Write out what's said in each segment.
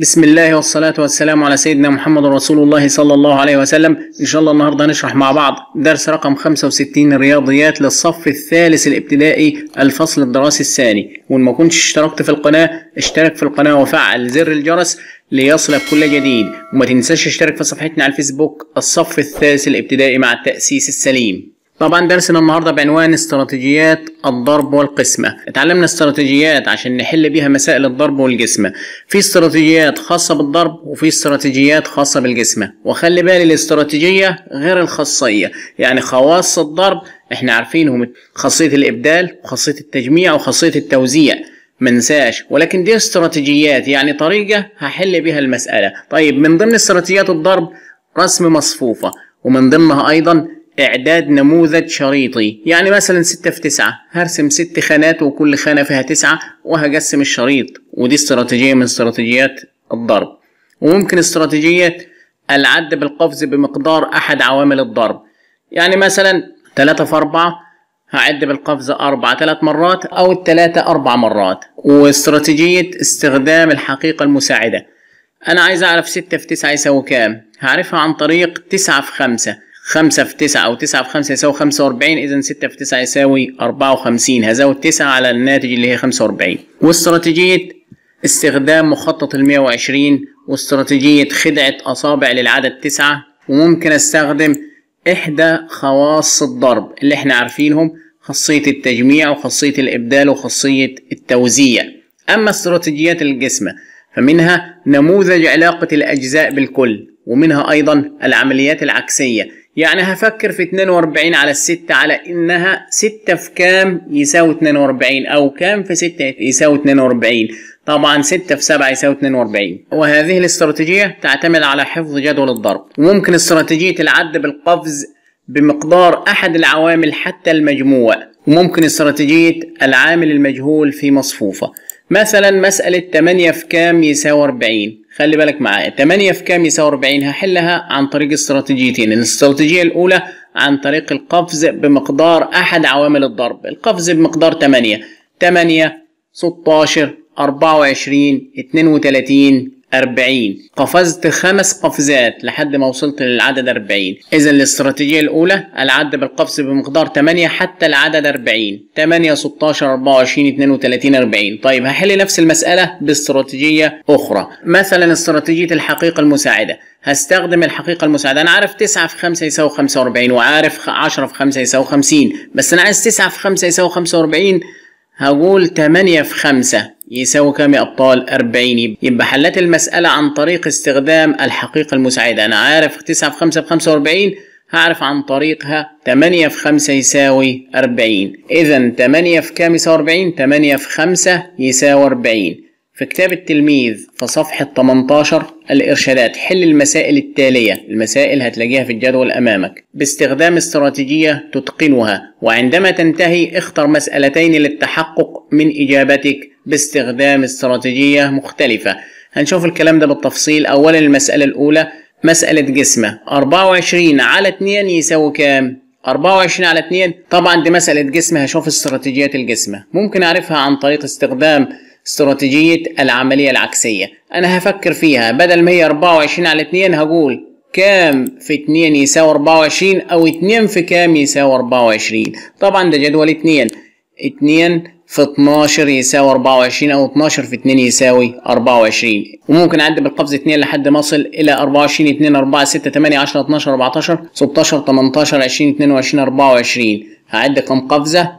بسم الله والصلاة والسلام على سيدنا محمد رسول الله صلى الله عليه وسلم إن شاء الله النهاردة هنشرح مع بعض درس رقم 65 الرياضيات للصف الثالث الابتدائي الفصل الدراسي الثاني وإن ما كنتش اشتركت في القناة اشترك في القناة وفعل زر الجرس ليصلك كل جديد وما تنساش اشترك في صفحتنا على الفيسبوك الصف الثالث الابتدائي مع التأسيس السليم طبعا درسنا النهاردة بعنوان استراتيجيات الضرب والقسمة اتعلمنا استراتيجيات عشان نحل بيها مسائل الضرب والقسمه في استراتيجيات خاصة بالضرب وفي استراتيجيات خاصة بالقسمه وخلي بالي الاستراتيجية غير الخاصية يعني خواص الضرب احنا عارفينهم خاصية الإبدال وخاصية التجميع وخاصية التوزيع منساش ولكن دي استراتيجيات يعني طريقة هحل بيها المسألة طيب من ضمن استراتيجيات الضرب رسم مصفوفة ومن ضمنها أيضا إعداد نموذج شريطي يعني مثلا ستة في تسعة هرسم ست خانات وكل خانة فيها تسعة وهقسم الشريط ودي استراتيجية من استراتيجيات الضرب وممكن استراتيجية العد بالقفز بمقدار أحد عوامل الضرب يعني مثلا تلاتة في أربعة هعد بالقفز أربعة ثلاث مرات أو التلاتة أربع مرات واستراتيجية استخدام الحقيقة المساعدة أنا عايز أعرف ستة في تسعة يساوي كام هعرفها عن طريق تسعة في خمسة خمسة في تسعة أو تسعة في خمسة يساوي خمسة وأربعين إذا ستة في تسعة يساوي أربعة وخمسين هزود تسعة على الناتج اللي هي خمسة وأربعين واستراتيجية استخدام مخطط المية وعشرين واستراتيجية خدعة أصابع للعدد تسعة وممكن أستخدم إحدى خواص الضرب اللي إحنا عارفينهم خاصية التجميع وخاصية الإبدال وخاصية التوزيع أما استراتيجيات الجسمة فمنها نموذج علاقة الأجزاء بالكل ومنها أيضا العمليات العكسية يعني هفكر في 42 على 6 على انها 6 في كام يساوي 42 او كام في 6 يساوي 42 طبعا 6 في 7 يساوي 42 وهذه الاستراتيجية تعتمد على حفظ جدول الضرب وممكن استراتيجية العد بالقفز بمقدار احد العوامل حتى المجموع وممكن استراتيجية العامل المجهول في مصفوفة مثلا مسألة 8 في كام يساوي 40 خلي بالك معايا 8 في كام يساوي 40 هحلها عن طريق استراتيجيتين الاستراتيجية الأولى عن طريق القفز بمقدار أحد عوامل الضرب القفز بمقدار 8 8 16 24 32 40 قفزت خمس قفزات لحد ما وصلت للعدد 40 اذا الاستراتيجيه الاولى العد بالقفز بمقدار 8 حتى العدد 40 8 16 24 32 40 طيب هحل نفس المساله باستراتيجيه اخرى مثلا استراتيجيه الحقيقه المساعده هستخدم الحقيقة المساعدة أنا عارف 9 في 5 يساوي 45 وعارف 10 في 5 يساوي 50 بس أنا عايز 9 في 5 يساوي 45 هقول 8 في 5 يساوي كام يا ابطال 40 يبقى حلت المساله عن طريق استخدام الحقيقه المساعده انا عارف 9 في 5 ب 45 هعرف عن طريقها 8 في 5 يساوي 40 اذا 8 في كام يساوي 40 8 في 5 يساوي 40 في كتاب التلميذ في صفحة 18 الإرشادات حل المسائل التالية المسائل هتلاقيها في الجدول أمامك باستخدام استراتيجية تتقنها وعندما تنتهي اختر مسألتين للتحقق من إجابتك باستخدام استراتيجية مختلفة هنشوف الكلام ده بالتفصيل أولا المسألة الأولى مسألة جسمة 24 على 2 يساوي كام؟ 24 على 2 طبعا دي مسألة جسم هشوف استراتيجيات الجسم ممكن أعرفها عن طريق استخدام استراتيجية العملية العكسية أنا هفكر فيها بدل ما هي 24 على 2 هقول كام في 2 يساوي 24 أو 2 في كام يساوي 24 طبعا ده جدول 2 2 في 12 يساوي 24 او 12 في 2 يساوي 24 وممكن اعدي بالقفز 2 لحد ما اصل الى 24 2 4 6 8 10 12 14 16 18 20 22 24 هعد كم قفزه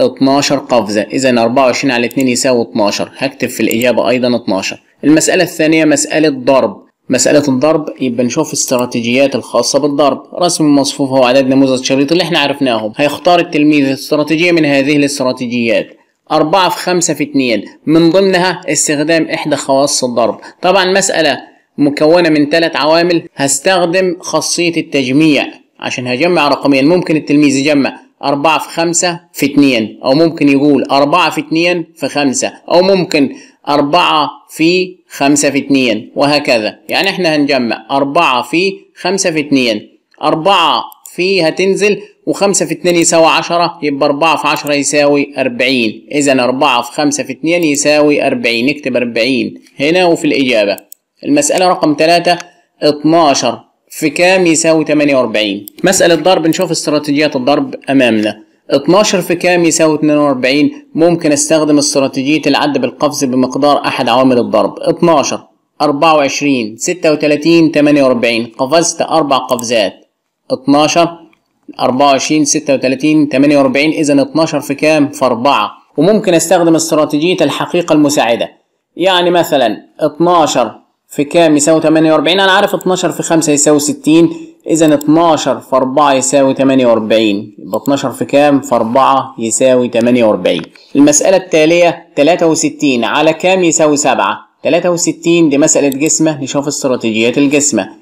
12 قفزة إذا 24 على 2 يساوي 12 هكتب في الإجابة أيضا 12 المسألة الثانية مسألة ضرب مسألة الضرب يبقى نشوف الاستراتيجيات الخاصة بالضرب رسم المصفوفة وعدد نموذج الشريط اللي احنا عرفناهم هيختار التلميذ استراتيجية من هذه الاستراتيجيات 4 في 5 في 2 من ضمنها استخدام احدى خواص الضرب طبعا مساله مكونه من ثلاث عوامل هستخدم خاصيه التجميع عشان هجمع رقميا ممكن التلميذ يجمع 4 في 5 في 2 او ممكن يقول 4 في 2 في 5 او ممكن 4 في 5 في 2 وهكذا يعني احنا هنجمع 4 في 5 في 2 4 في هتنزل وخمسة في اتنين يساوي عشرة يبقى أربعة في عشرة يساوي أربعين إذا أربعة في خمسة في اتنين يساوي أربعين نكتب أربعين هنا وفي الإجابة المسألة رقم تلاتة اتناشر في كام يساوي تمانية وأربعين مسألة ضرب نشوف استراتيجيات الضرب أمامنا 12 في كام يساوي 42 ممكن استخدم استراتيجية العد بالقفز بمقدار أحد عوامل الضرب 12 24 36 48 قفزت أربع قفزات 12 24 36 48 اذا 12 في كام في 4 وممكن استخدم استراتيجيه الحقيقه المساعده يعني مثلا 12 في كام يساوي 48 انا عارف 12 في 5 يساوي 60 اذا 12 في 4 يساوي 48 يبقى 12 في كام في 4 يساوي 48 المساله التاليه 63 على كام يساوي 7 63 دي مساله جسمه نشوف استراتيجيات الجسمه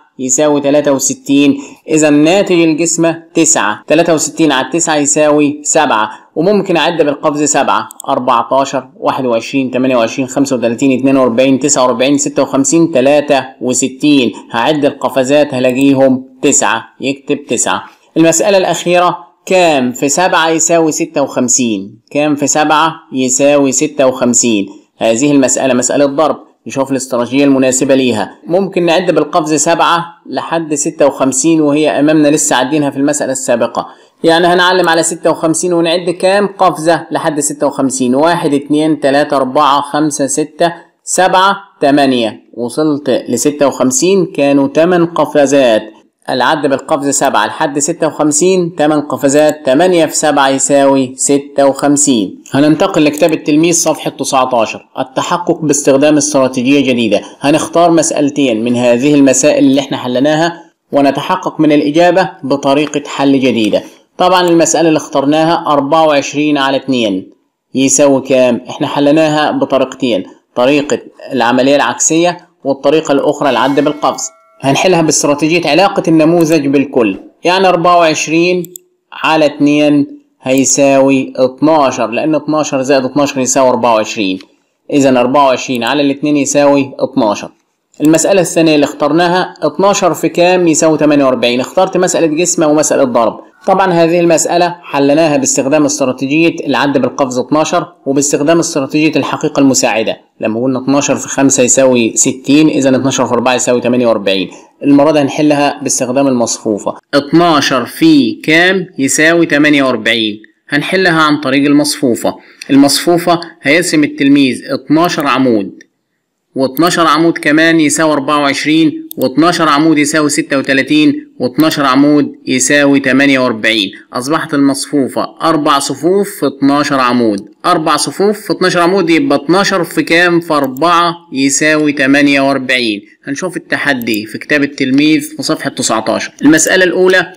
يساوي 63 إذا ناتج الجسمة 9 63 على 9 يساوي 7 وممكن أعد بالقفز 7 14 21 28 35 42 49 56 63 هعد القفزات هلاقيهم 9 يكتب 9 المسألة الأخيرة كام في 7 يساوي 56 كام في 7 يساوي 56 هذه المسألة مسألة ضرب نشوف الاستراتيجية المناسبة ليها ممكن نعد بالقفز سبعة لحد ستة وخمسين وهي أمامنا لسه عدينها في المسألة السابقة يعني هنعلم على ستة وخمسين ونعد كام قفزة لحد ستة وخمسين واحد اتنين تلاتة أربعة خمسة ستة سبعة تمانية وصلت لستة وخمسين كانوا تمن قفزات العد بالقفز سبعة لحد ستة وخمسين تمن قفزات تمانية في سبعة يساوي ستة وخمسين هننتقل لكتاب التلميذ صفحة تسعة عشر التحقق باستخدام استراتيجية جديدة هنختار مسألتين من هذه المسائل اللي احنا حلناها ونتحقق من الإجابة بطريقة حل جديدة طبعا المسألة اللي اخترناها أربعة وعشرين على اتنين يساوي كام؟ احنا حلناها بطريقتين طريقة العملية العكسية والطريقة الأخرى العد بالقفز هنحلها باستراتيجية علاقة النموذج بالكل يعني 24 على 2 هيساوي 12 لأن 12 زائد 12 يساوي 24 إذا 24 على 2 يساوي 12 المسألة الثانية اللي اخترناها 12 في كام يساوي 48 اخترت مسألة جسم ومسألة ضرب طبعا هذه المسألة حلناها باستخدام استراتيجية العد بالقفز 12 وباستخدام استراتيجية الحقيقة المساعدة لما قلنا 12 في 5 يساوي 60 إذا 12 في 4 يساوي 48 المرة دي هنحلها باستخدام المصفوفة 12 في كام يساوي 48 هنحلها عن طريق المصفوفة المصفوفة هيرسم التلميذ 12 عمود و12 عمود كمان يساوي 24 و12 عمود يساوي 36 و12 عمود يساوي 48 أصبحت المصفوفة أربع صفوف في 12 عمود أربع صفوف في 12 عمود يبقى 12 في كام في 4 يساوي 48 هنشوف التحدي في كتاب التلميذ في صفحة 19 المسألة الأولى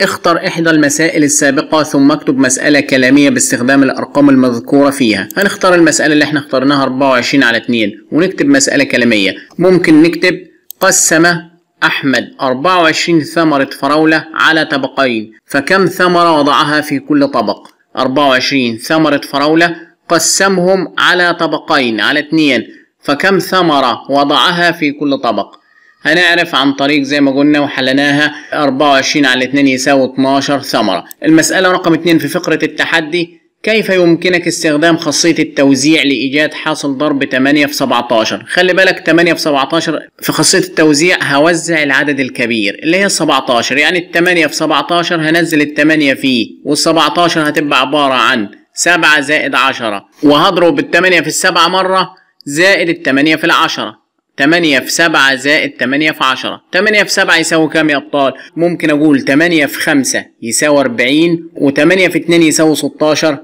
اختر إحدى المسائل السابقة ثم اكتب مسألة كلامية باستخدام الأرقام المذكورة فيها هنختار المسألة اللي احنا اخترناها 24 على 2 ونكتب مسألة كلامية ممكن نكتب قسم أحمد 24 ثمرة فراولة على طبقين فكم ثمرة وضعها في كل طبق 24 ثمرة فراولة قسمهم على طبقين على 2 فكم ثمرة وضعها في كل طبق هنعرف عن طريق زي ما قلنا وحلناها 24 على 2 يساوي 12 ثمرة المسألة رقم 2 في فقرة التحدي كيف يمكنك استخدام خاصية التوزيع لإيجاد حاصل ضرب 8 في 17 خلي بالك 8 في 17 في خاصية التوزيع هوزع العدد الكبير اللي هي 17 يعني ال 8 في 17 هنزل ال 8 فيه وال 17 هتبقى عبارة عن 7 زائد 10 وهضرب ال 8 في 7 مرة زائد ال 8 في العشرة 8 في 7 زائد 8 في 10 8 في 7 يساوي كام يا ابطال ممكن اقول 8 في 5 يساوي 40 و8 في 2 يساوي 16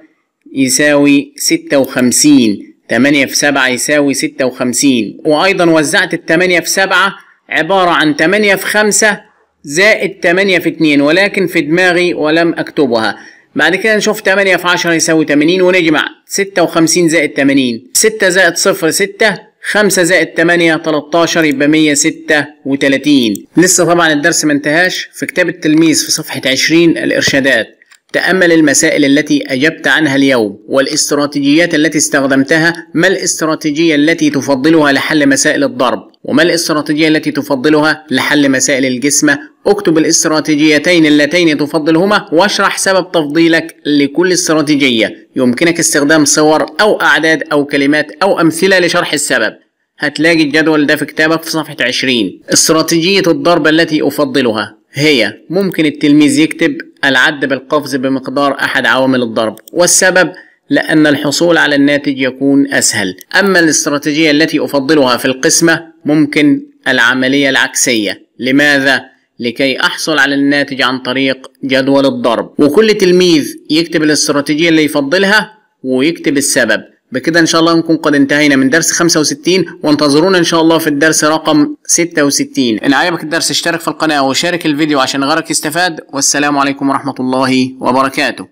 يساوي 56 8 في 7 يساوي 56 وايضا وزعت ال 8 في 7 عبارة عن 8 في 5 زائد 8 في 2 ولكن في دماغي ولم اكتبها بعد كده نشوف 8 في 10 يساوي 80 ونجمع 56 زائد 80 6 زائد 0 6 5 زائد 8 13 يبقى 136 لسه طبعا الدرس ما انتهاش في كتاب التلميذ في صفحة 20 الإرشادات تأمل المسائل التي أجبت عنها اليوم والاستراتيجيات التي استخدمتها ما الاستراتيجية التي تفضلها لحل مسائل الضرب وما الاستراتيجية التي تفضلها لحل مسائل الجسمة اكتب الاستراتيجيتين اللتين تفضلهما واشرح سبب تفضيلك لكل استراتيجية يمكنك استخدام صور أو أعداد أو كلمات أو أمثلة لشرح السبب هتلاقي الجدول ده في كتابك في صفحة 20 استراتيجية الضرب التي أفضلها هي ممكن التلميذ يكتب العد بالقفز بمقدار أحد عوامل الضرب والسبب لأن الحصول على الناتج يكون أسهل أما الاستراتيجية التي أفضلها في القسمة ممكن العملية العكسية لماذا؟ لكي أحصل على الناتج عن طريق جدول الضرب وكل تلميذ يكتب الاستراتيجية اللي يفضلها ويكتب السبب بكده ان شاء الله نكون قد انتهينا من درس 65 وانتظرونا ان شاء الله في الدرس رقم 66 ان عجبك الدرس اشترك في القناة وشارك الفيديو عشان غيرك يستفاد والسلام عليكم ورحمة الله وبركاته